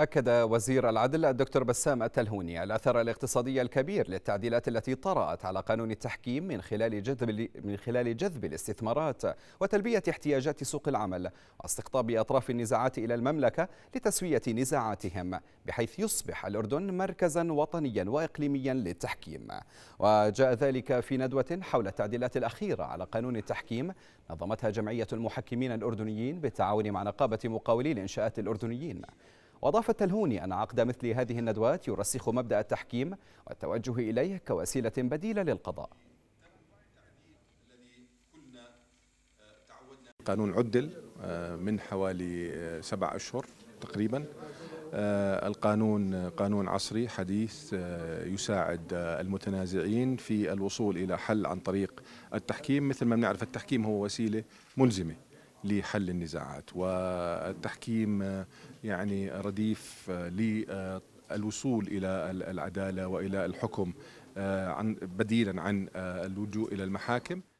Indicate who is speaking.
Speaker 1: أكد وزير العدل الدكتور بسام التلهوني الأثر الاقتصادي الكبير للتعديلات التي طرأت على قانون التحكيم من خلال جذب من خلال جذب الاستثمارات وتلبية احتياجات سوق العمل واستقطاب أطراف النزاعات إلى المملكة لتسوية نزاعاتهم بحيث يصبح الأردن مركزا وطنيا وإقليميا للتحكيم وجاء ذلك في ندوة حول التعديلات الأخيرة على قانون التحكيم نظمتها جمعية المحكمين الأردنيين بالتعاون مع نقابة مقاولي الإنشاءات الأردنيين وأضاف التلهوني أن عقد مثل هذه الندوات يرسخ مبدأ التحكيم والتوجه إليه كوسيلة بديلة للقضاء
Speaker 2: القانون عدل آه، من حوالي آه، سبع أشهر تقريبا آه، القانون قانون عصري حديث يساعد المتنازعين في الوصول إلى حل عن طريق التحكيم مثل ما بنعرف التحكيم هو وسيلة ملزمة لحل النزاعات والتحكيم يعني رديف آه، للوصول الى العداله والى الحكم آه، بديلا عن آه، اللجوء الى المحاكم